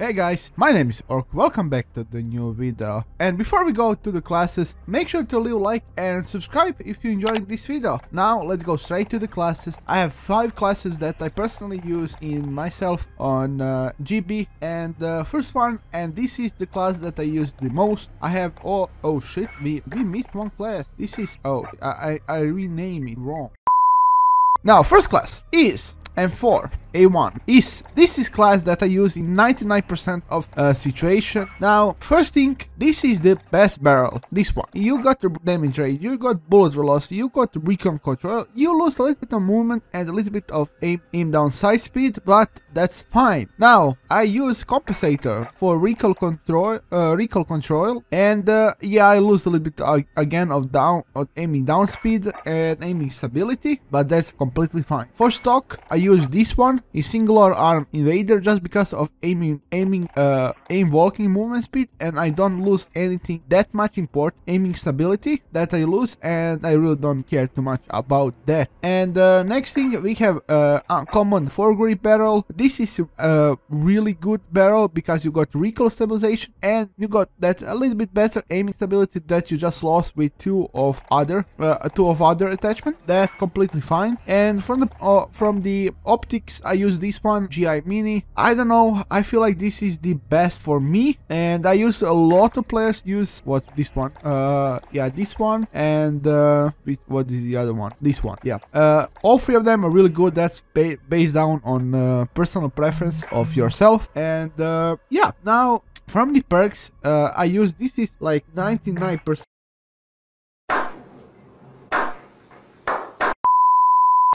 Hey guys, my name is Ork, welcome back to the new video. And before we go to the classes, make sure to leave a like and subscribe if you enjoyed this video. Now let's go straight to the classes. I have 5 classes that I personally use in myself on uh, GB and the uh, first one and this is the class that I use the most. I have oh, oh shit, we, we missed one class. This is, oh, I, I, I rename it wrong. Now, first class is M4, A1 is. This is class that I use in 99% of uh, situation. Now, first thing, this is the best barrel, this one. You got the damage rate, you got bullet velocity, you got recon control, you lose a little bit of movement and a little bit of aim, aim down sight speed, but that's fine. Now, I use compensator for recoil control, uh, recoil control, and uh, yeah, I lose a little bit uh, again of down, of aiming down speed and aiming stability, but that's completely fine. For stock, I use this one, a singular arm invader, just because of aiming, aiming, uh, aim walking movement speed, and I don't lose anything that much import aiming stability that I lose, and I really don't care too much about that. And uh, next thing, we have uh, four foregrip barrel. This is a uh, really good barrel because you got recoil stabilization and you got that a little bit better aiming stability that you just lost with two of other, uh, two of other attachment. That's completely fine. And and from the uh, from the optics, I use this one, GI Mini. I don't know, I feel like this is the best for me. And I use a lot of players use, what, this one? Uh, yeah, this one. And uh, what is the other one? This one, yeah. Uh, all three of them are really good. That's ba based down on uh, personal preference of yourself. And uh, yeah, now from the perks uh, I use this is like 99%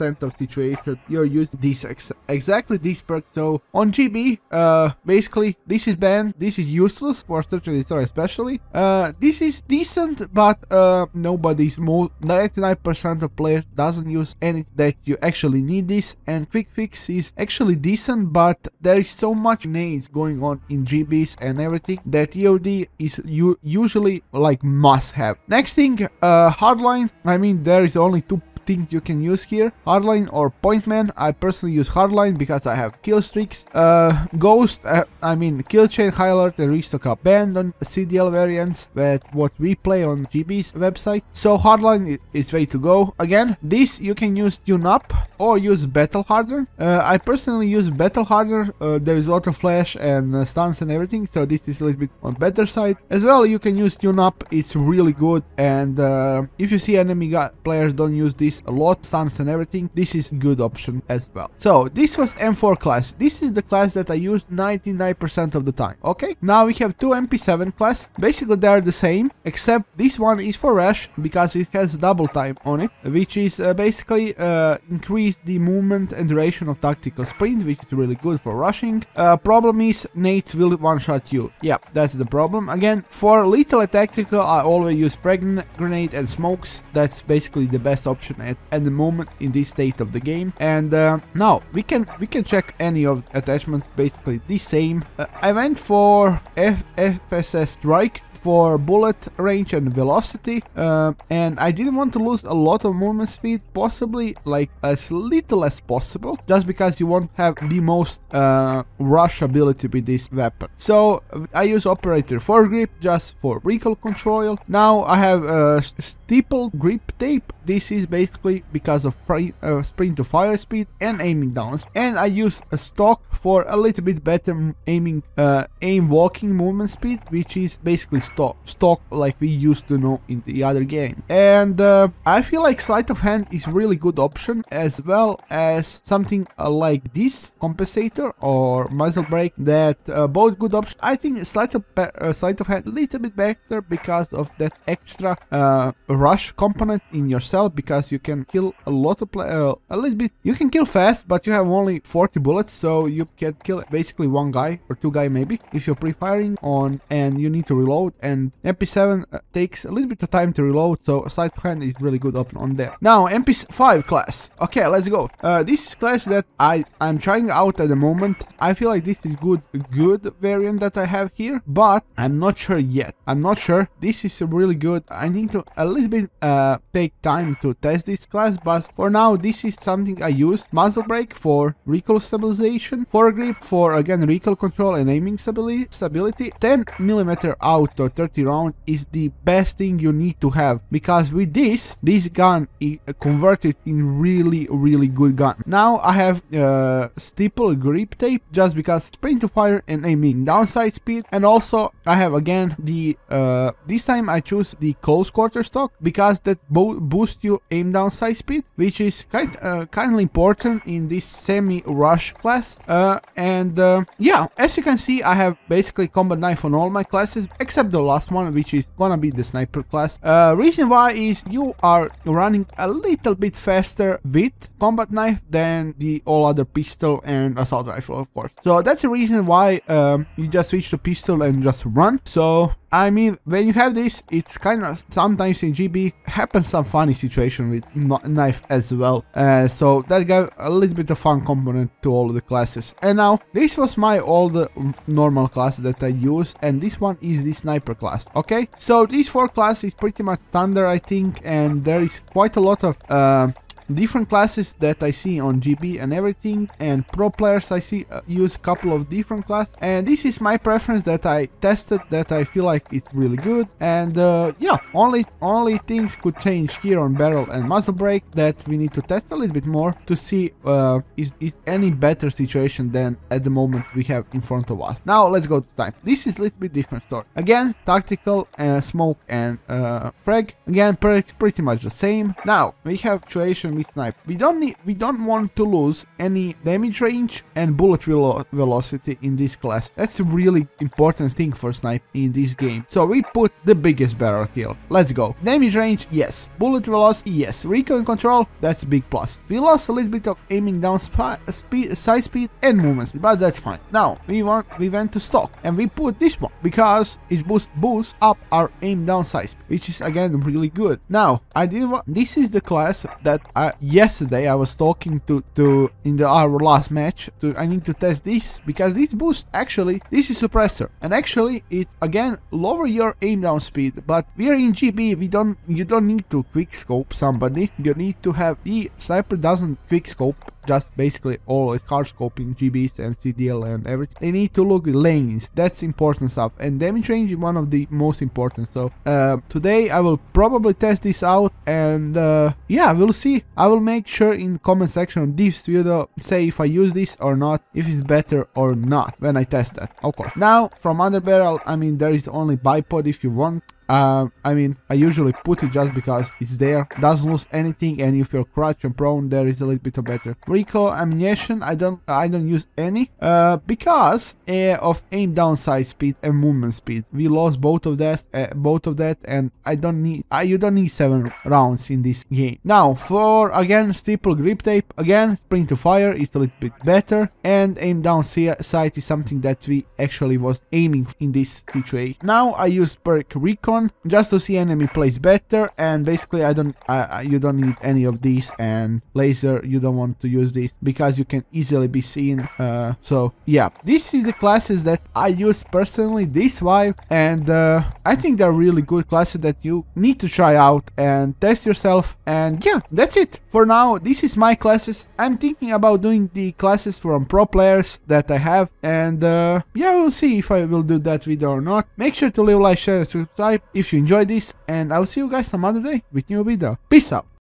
of situation you're using ex exactly this perk. so on GB uh basically this is banned this is useless for search and especially uh this is decent but uh nobody's more 99% of players doesn't use any that you actually need this and quick fix is actually decent but there is so much nades going on in GBs and everything that EOD is usually like must have next thing uh hardline I mean there is only two think you can use here. Hardline or Pointman. I personally use Hardline because I have kill streaks. Uh, Ghost, uh, I mean Kill Chain, Highlight, and Restock on CDL variants with what we play on GB's website. So Hardline is way to go. Again, this you can use Tune Up or use Battle Harder. Uh, I personally use Battle Harder. Uh, there is a lot of flash and uh, stuns and everything, so this is a little bit on better side. As well, you can use Tune Up. It's really good. And uh, if you see enemy players don't use this a lot, stuns and everything, this is good option as well. So this was M4 class. This is the class that I use 99% of the time. Okay, now we have two MP7 class. Basically they are the same, except this one is for rush because it has double time on it, which is uh, basically uh, increase the movement and duration of tactical sprint, which is really good for rushing. Uh, problem is Nate will one-shot you. Yeah, that's the problem. Again, for lethal tactical, I always use frag grenade and smokes. That's basically the best option at, at the moment in this state of the game. And uh, now we can we can check any of attachments, basically the same. Uh, I went for F FSS Strike for bullet range and velocity uh, and I didn't want to lose a lot of movement speed possibly like as little as possible just because you won't have the most uh, rush ability with this weapon. So I use operator foregrip just for recoil control. Now I have a steeple grip tape. This is basically because of free, uh, sprint to fire speed and aiming downs and I use a stock for a little bit better aiming uh, aim walking movement speed which is basically stock, stock like we used to know in the other game. And uh, I feel like sleight of hand is really good option as well as something uh, like this compensator or muzzle brake that uh, both good options. I think sleight of, uh, sleight of hand a little bit better because of that extra uh, rush component in yourself because you can kill a lot of play uh, a little bit. You can kill fast but you have only 40 bullets so you can kill basically one guy or two guy maybe if you're pre-firing on and you need to reload and MP7 uh, takes a little bit of time to reload, so a slide hand is really good option on there. Now, MP5 class. Okay, let's go. Uh, this is class that I, I'm trying out at the moment. I feel like this is good, good variant that I have here, but I'm not sure yet. I'm not sure. This is really good. I need to a little bit uh, take time to test this class, but for now, this is something I used. Muzzle brake for recoil stabilization, foregrip for, again, recoil control and aiming stability, 10 millimeter auto or 30 round is the best thing you need to have because with this this gun is uh, converted in really really good gun now i have uh, steeple grip tape just because sprint to fire and aiming downside speed and also i have again the uh, this time i choose the close quarter stock because that bo boosts you aim downside speed which is kind uh, kind of important in this semi rush class uh, and uh, yeah as you can see i have basically combat knife on all my classes except the last one, which is gonna be the sniper class. Uh, reason why is you are running a little bit faster with combat knife than the all other pistol and assault rifle, of course. So that's the reason why um, you just switch to pistol and just run. So I mean, when you have this, it's kind of sometimes in GB happens some funny situation with knife as well. Uh, so that gave a little bit of fun component to all the classes. And now, this was my old uh, normal class that I used, and this one is the sniper class, okay? So this four class is pretty much standard, I think, and there is quite a lot of... Uh, different classes that I see on GB and everything and pro players I see uh, use a couple of different classes and this is my preference that I tested that I feel like it's really good and uh, yeah only only things could change here on barrel and muzzle brake that we need to test a little bit more to see uh, is, is any better situation than at the moment we have in front of us. Now let's go to time. This is a little bit different story. Again tactical and uh, smoke and uh, frag again pretty, pretty much the same. Now we have situation we snipe? We don't need, we don't want to lose any damage range and bullet velo velocity in this class. That's a really important thing for snipe in this game. So we put the biggest barrel kill. Let's go. Damage range, yes. Bullet velocity, yes. Recoil control, that's a big plus. We lost a little bit of aiming down speed, side speed and movement speed, but that's fine. Now we want, we went to stock and we put this one because it boosts boosts up our aim down size, which is again really good. Now I did this is the class that I I, uh, yesterday I was talking to, to in the our last match to I need to test this because this boost actually this is suppressor and actually it again lower your aim down speed but we are in GB we don't you don't need to quick scope somebody you need to have the sniper doesn't quick scope just basically all card scoping, GBs and CDL and everything. They need to look lanes, that's important stuff and damage range is one of the most important. So uh, today I will probably test this out and uh, yeah, we'll see. I will make sure in comment section of this video say if I use this or not, if it's better or not when I test that, of course. Now from under barrel, I mean there is only bipod if you want uh, I mean, I usually put it just because it's there, doesn't lose anything, and if you're crouch and prone, there is a little bit of better. Recoil ammunition, I don't, I don't use any, uh, because uh, of aim downside speed and movement speed. We lost both of that, uh, both of that, and I don't need, I, you don't need seven rounds in this game. Now for again steeple grip tape, again spring to fire is a little bit better, and aim downside is something that we actually was aiming in this situation. Now I use perk recon just to see enemy plays better and basically I don't I, you don't need any of these and laser you don't want to use these because you can easily be seen uh, so yeah this is the classes that I use personally this vibe and uh, I think they're really good classes that you need to try out and test yourself and yeah that's it for now this is my classes I'm thinking about doing the classes from pro players that I have and uh, yeah we'll see if I will do that video or not make sure to leave like share and subscribe if you enjoyed this and I'll see you guys some other day with new video. Peace out.